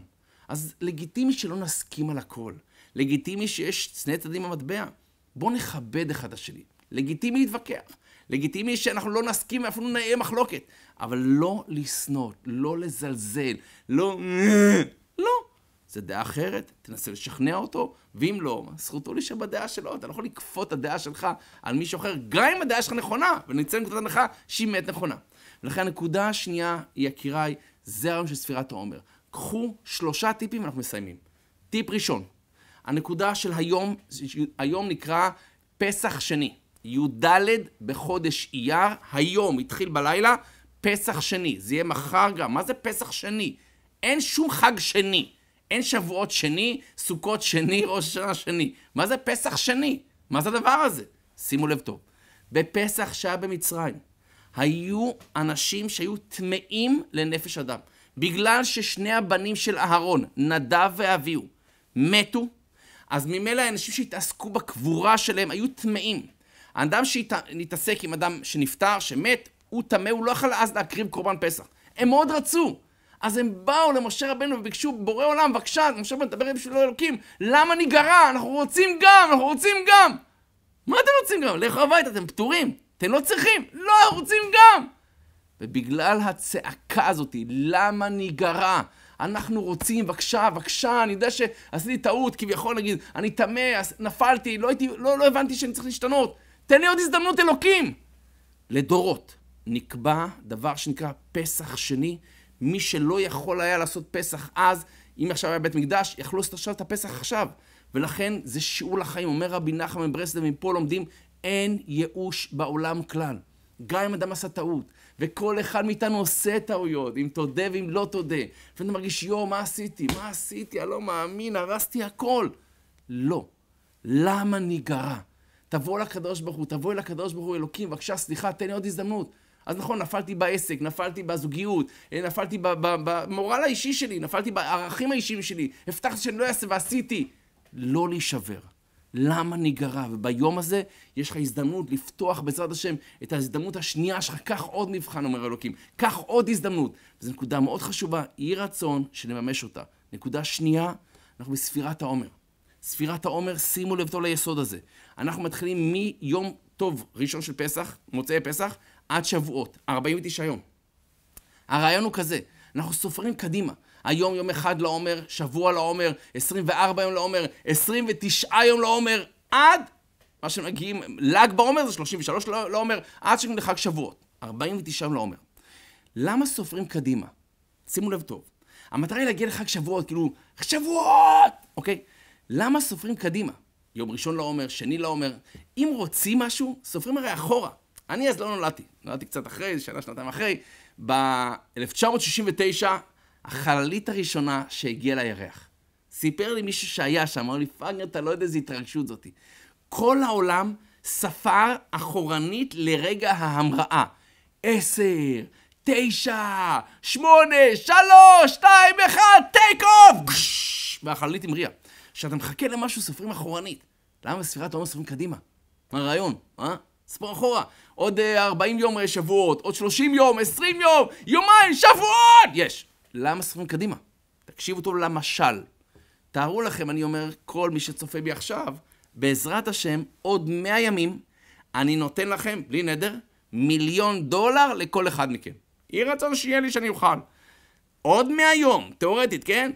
אז לגיטימי שלא נסכים על הכל. לגיטימי שיש שני צדדים במטבע. בואו נכבד אחד את השני. לגיטימי להתווכח. לגיטימי שאנחנו לא נסכים ואפילו נהיה מחלוקת. אבל לא לשנות, לא לזלזל, לא... לא. זה דעה אחרת, תנסה לשכנע אותו, ואם לא, זכותו להישאר בדעה שלו, אתה לא יכול לכפות את הדעה שלך על מישהו אחר, גם אם הדעה שלך נכונה, ונצא מנקודת הנחה שהיא מת נכונה. ולכן הנקודה השנייה, יקיריי, זה הרעיון של ספירת העומר. קחו שלושה טיפים ואנחנו מסיימים. טיפ ראשון, הנקודה של היום, היום נקרא פסח שני. י"ד בחודש אייר, היום, התחיל בלילה, פסח שני. זה יהיה מחר גם. מה זה פסח שני? אין שום חג שני. אין שבועות שני, סוכות שני, [LAUGHS] ראש השנה שני. מה זה פסח שני? מה זה הדבר הזה? שימו לב טוב. בפסח שהיה במצרים, היו אנשים שהיו טמאים לנפש אדם. בגלל ששני הבנים של אהרון, נדב ואביהו, מתו, אז ממילא האנשים שהתעסקו בקבורה שלהם היו טמאים. האדם שהתעסק עם אדם שנפטר, שמת, הוא טמא, הוא לא יכול אז להקריב קורבן פסח. הם מאוד רצו, אז הם באו למשה רבנו וביקשו, בורא עולם, בבקשה, משה רבנו, תדבר עם שלו אלוקים, למה ניגרע? אנחנו רוצים גם, אנחנו רוצים גם. מה אתם רוצים גם? לכו הביתה, אתם פטורים, אתם לא צריכים. לא, אנחנו רוצים גם. ובגלל הצעקה הזאת, למה ניגרע? אנחנו רוצים, בבקשה, בבקשה, אני יודע שעשיתי טעות, כביכול נגיד, אני טמא, נפלתי, לא, הייתי, לא, לא הבנתי שאני צריך להשתנות. תן לי עוד הזדמנות, אלוקים! לדורות נקבע דבר שנקרא פסח שני, מי שלא יכול היה לעשות פסח אז, אם עכשיו היה בית מקדש, יכלו לעשות עכשיו את הפסח עכשיו. ולכן זה שיעור לחיים. אומר רבי נחמן מברסלב, מפה לומדים, אין ייאוש בעולם כלל. גם אם אדם עשה טעות, וכל אחד מאיתנו עושה טעויות, אם תודה ואם לא תודה. לפעמים אתה מרגיש, יואו, מה עשיתי? מה עשיתי? אני לא מאמין, הרסתי הכל. לא. למה ניגרע? תבוא לקדוש ברוך הוא, תבוא אל הקדוש ברוך הוא, אלוקים, בבקשה, סליחה, תן לי עוד הזדמנות. אז נכון, נפלתי בעסק, נפלתי בזוגיות, אה, נפלתי במורל האישי שלי, נפלתי בערכים האישיים שלי, הבטחתי שאני לא אעשה ועשיתי. לא להישבר. למה ניגרע? וביום הזה יש לך הזדמנות לפתוח בעזרת השם את ההזדמנות השנייה שלך. קח עוד מבחן, אומר אלוקים. קח עוד הזדמנות. וזו נקודה מאוד חשובה, יהי רצון שנממש אותה. נקודה שנייה, אנחנו בספירת העומר. ספירת העומר, שימו לב טוב ליסוד הזה. אנחנו מתחילים מיום טוב ראשון של פסח, מוצאי פסח, עד שבועות, 49 יום. הרעיון הוא כזה, אנחנו סופרים קדימה. היום יום אחד לעומר, לא שבוע לעומר, לא 24 יום לעומר, לא 29 יום לעומר, עד מה שמגיעים, ל"ג בעומר זה 33 לעומר, עד שגם לחג שבועות. 49 יום לעומר. למה סופרים קדימה? שימו לב טוב. המטרה היא להגיע לחג שבועות, כאילו, שבועות! אוקיי? למה סופרים קדימה? יום ראשון לעומר, שני לעומר. אם רוצים משהו, סופרים הרי אחורה. אני אז לא נולדתי, נולדתי קצת אחרי, שנה, שנתיים אחרי. ב-1969, החללית הראשונה שהגיעה לירח. סיפר לי מישהו שהיה שם, אמר לי, פאגר, אתה לא יודע איזה התרגשות זאתי. כל העולם ספר אחורנית לרגע ההמראה. עשר, תשע, שמונה, שלוש, שתיים, אחד, טייק אוף! והחללית המריאה. כשאתה מחכה למשהו, סופרים אחורנית. למה בספירת העולם לא סופרים קדימה? מה הרעיון? אה? ספור אחורה. עוד 40 אה, יום אה, שבועות, עוד 30 יום, 20 יום, יומיים, שבועות! יש. למה ספורים קדימה? תקשיבו טוב למשל. תארו לכם, אני אומר, כל מי שצופה בי עכשיו, בעזרת השם, עוד 100 ימים, אני נותן לכם, בלי נדר, מיליון דולר לכל אחד מכם. יהי רצון שיהיה לי שאני אוכל. עוד 100 יום, תיאורטית, כן?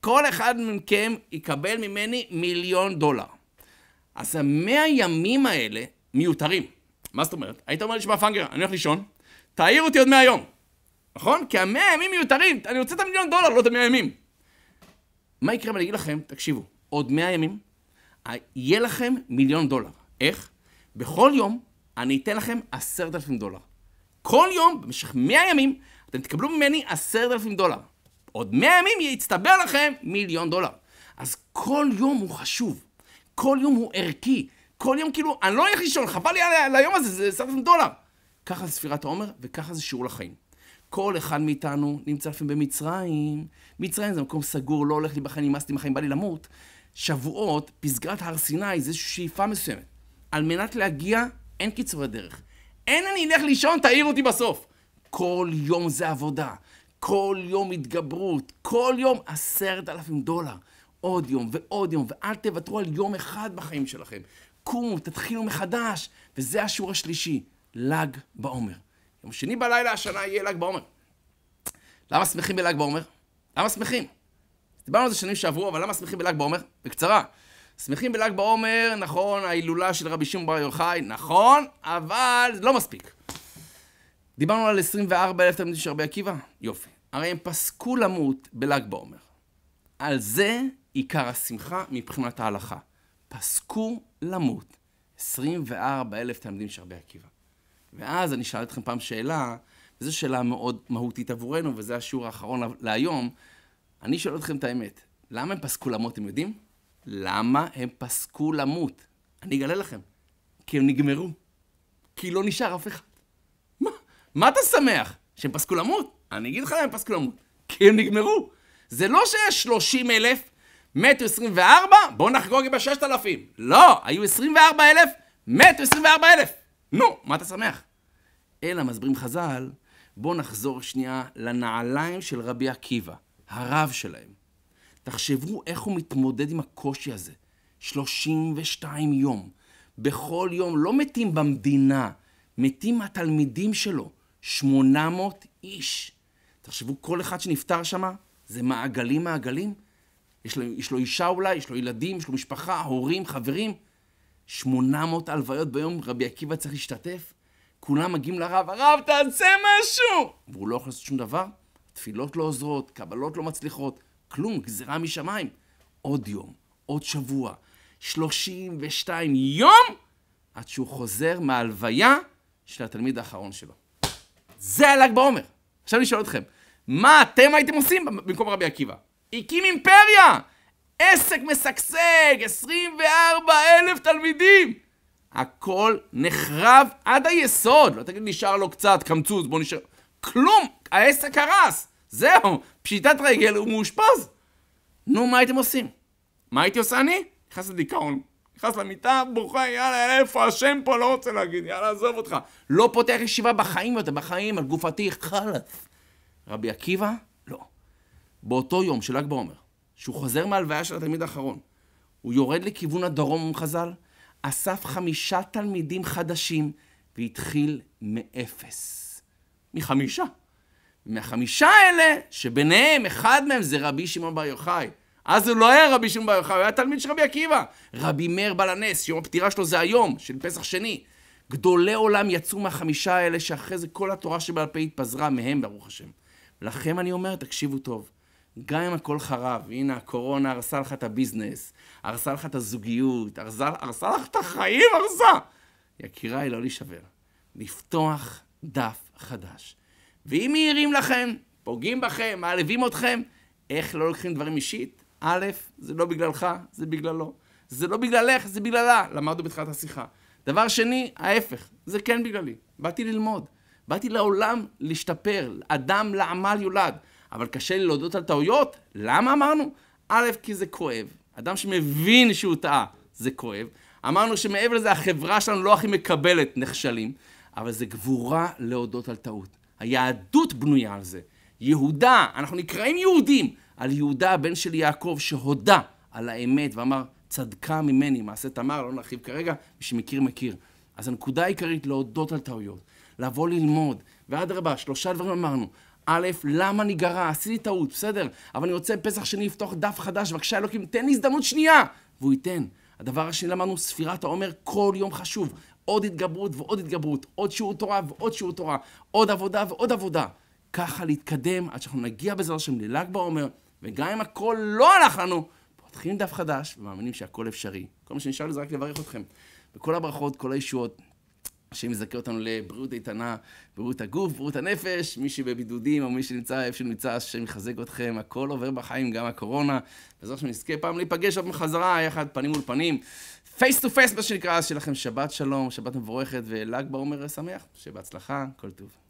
כל אחד מכם יקבל ממני מיליון דולר. אז המאה ימים האלה מיותרים. מה זאת אומרת? היית אומר לי, שמע פנגר, אני הולך לישון, תעיר אותי עוד 100 יום. נכון? כי המאה ימים מיותרים, אני רוצה את המיליון דולר, לא את המאה ימים. מה יקרה אם אני אגיד לכם, תקשיבו, עוד 100 ימים, יהיה לכם מיליון דולר. איך? בכל יום אני אתן לכם עשרת אלפים דולר. כל יום, במשך 100 ימים, אתם תקבלו ממני עשרת אלפים דולר. עוד 100 ימים יצטבר לכם מיליון דולר. אז כל יום הוא חשוב. כל יום הוא ערכי. כל יום כאילו, אני לא הולך לישון, חבל לי על היום הזה, זה 10,000 דולר. ככה זה ספירת העומר, וככה זה שיעור לחיים. כל אחד מאיתנו נמצא לפעמים במצרים. מצרים זה מקום סגור, לא הולך לי בחיים, נמאס לי בחיים, בא לי למות. שבועות, פסגת הר סיני, זה איזושהי שאיפה מסוימת. על מנת להגיע, אין קיצורי דרך. אין אני אלך לישון, תעיר אותי בסוף. כל יום זה עבודה. כל יום התגברות. כל יום עשרת אלפים דולר. עוד יום ועוד יום, ואל תוותרו על יום אחד בחיים שלכם. קומו, תתחילו מחדש. וזה השיעור השלישי, ל"ג בעומר. יום שני בלילה השנה יהיה ל"ג בעומר. למה שמחים בל"ג בעומר? למה שמחים? דיברנו על זה שנים שעברו, אבל למה שמחים בל"ג בעומר? בקצרה. שמחים בל"ג בעומר, נכון, ההילולה של רבי שמעון בר יוחאי, נכון, אבל זה לא מספיק. דיברנו על 24,000 תלמידים של רבי עקיבא? יופי. הרי הם פסקו למות בל"ג בעומר. על זה עיקר השמחה מבחינת ההלכה. פסקו למות 24 אלף תלמידים של רבי עקיבא. ואז אני אשאל אתכם פעם שאלה, וזו שאלה מאוד מהותית עבורנו, וזה השיעור האחרון להיום. אני שואל אתכם את האמת, למה הם פסקו למות, אתם יודעים? למה הם פסקו למות? אני אגלה לכם, כי הם נגמרו. כי לא נשאר אף אחד. מה? מה אתה שמח? שהם פסקו למות? אני אגיד לך למה הם פסקו למות. כי הם נגמרו. זה לא שיש 30 אלף מתו 24, בואו נחגוג עם ה 6000 לא, היו 24,000, מתו 24,000. נו, מה אתה שמח? אלא מסבירים חז"ל, בואו נחזור שנייה לנעליים של רבי עקיבא, הרב שלהם. תחשבו איך הוא מתמודד עם הקושי הזה. 32 יום. בכל יום לא מתים במדינה, מתים התלמידים שלו. 800 איש. תחשבו, כל אחד שנפטר שם, זה מעגלים מעגלים. יש לו, יש לו אישה אולי, יש לו ילדים, יש לו משפחה, הורים, חברים. 800 הלוויות ביום, רבי עקיבא צריך להשתתף. כולם מגיעים לרב, הרב, תעשה משהו! והוא לא יכול לעשות שום דבר. תפילות לא עוזרות, קבלות לא מצליחות, כלום, גזירה משמיים. עוד יום, עוד שבוע, 32 יום, עד שהוא חוזר מההלוויה של התלמיד האחרון שלו. זה הל"ג בעומר. עכשיו אני שואל אתכם, מה אתם הייתם עושים במקום רבי עקיבא? הקים אימפריה! עסק משגשג, 24 אלף תלמידים! הכל נחרב עד היסוד. לא תגיד, נשאר לו קצת, קמצוץ, בוא נשאר... כלום! העסק קרס! זהו, פשיטת רגל, הוא מאושפז. נו, מה הייתם עושים? מה הייתי עושה אני? נכנס לדיכאון. נכנס למיטה, בוכה, יאללה, איפה השם פה? לא רוצה להגיד, יאללה, עזוב אותך. לא פותח ישיבה בחיים יותר, בחיים, על גופתי, חלאס. רבי עקיבא באותו יום של ל"ג בעומר, שהוא חוזר מהלוויה של התלמיד האחרון, הוא יורד לכיוון הדרום, עם חז"ל, אסף חמישה תלמידים חדשים והתחיל מאפס. מחמישה. מהחמישה האלה, שביניהם, אחד מהם זה רבי שמעון בר יוחאי. אז הוא לא היה רבי שמעון בר יוחאי, הוא היה תלמיד של רבי עקיבא. רבי מאיר בעל הנס, יום הפטירה שלו זה היום, של פסח שני. גדולי עולם יצאו מהחמישה האלה, שאחרי זה כל התורה שבעל פה התפזרה מהם, ברוך השם. לכם אני אומר, תקשיבו טוב. גם אם הכל חרב, הנה הקורונה הרסה לך את הביזנס, הרסה לך את הזוגיות, הרסה, הרסה לך את החיים, הרסה. יקיריי, לא להישבר. לפתוח דף חדש. ואם מעירים לכם, פוגעים בכם, מעליבים אתכם, איך לא לוקחים דברים אישית? א', זה לא בגללך, זה בגללו. זה לא בגללך, זה בגללה, למדנו בתחילת השיחה. דבר שני, ההפך, זה כן בגללי. באתי ללמוד. באתי לעולם להשתפר. אדם לעמל יולד. אבל קשה לי להודות על טעויות. למה אמרנו? א', כי זה כואב. אדם שמבין שהוא טעה, זה כואב. אמרנו שמעבר לזה, החברה שלנו לא הכי מקבלת נכשלים, אבל זה גבורה להודות על טעות. היהדות בנויה על זה. יהודה, אנחנו נקראים יהודים, על יהודה הבן של יעקב שהודה על האמת ואמר, צדקה ממני, מעשה תמר, לא נרחיב כרגע, מי שמכיר מכיר. אז הנקודה העיקרית להודות על טעויות, לבוא ללמוד, ואדרבה, שלושה דברים אמרנו, א', למה אני גרע? עשיתי טעות, בסדר, אבל אני רוצה פסח שני לפתוח דף חדש, בבקשה אלוקים, תן לי הזדמנות שנייה! והוא ייתן. הדבר השני למדנו, ספירת העומר כל יום חשוב. עוד התגברות ועוד התגברות, עוד שיעור תורה ועוד שיעור תורה, עוד עבודה ועוד עבודה. ככה להתקדם עד שאנחנו נגיע בעזרת השם לל"ג בעומר, וגם אם הכל לא הלך לנו, פותחים דף חדש ומאמינים שהכל אפשרי. כל מה שנשאר לי זה רק לברך אתכם. וכל הברכות, כל הישועות, השם יזכה אותנו לבריאות איתנה, בריאות הגוף, בריאות הנפש, מי שבבידודים או מי שנמצא איפה שנמצא, השם יחזק אתכם, הכל עובר בחיים, גם הקורונה. בעזרת נזכה פעם להיפגש עוד בחזרה, יחד פנים מול פנים, פייס טו פייס, מה שנקרא, אז שיהיה לכם שבת שלום, שבת מבורכת ול"ג בעומר שמח, שבהצלחה, כל טוב.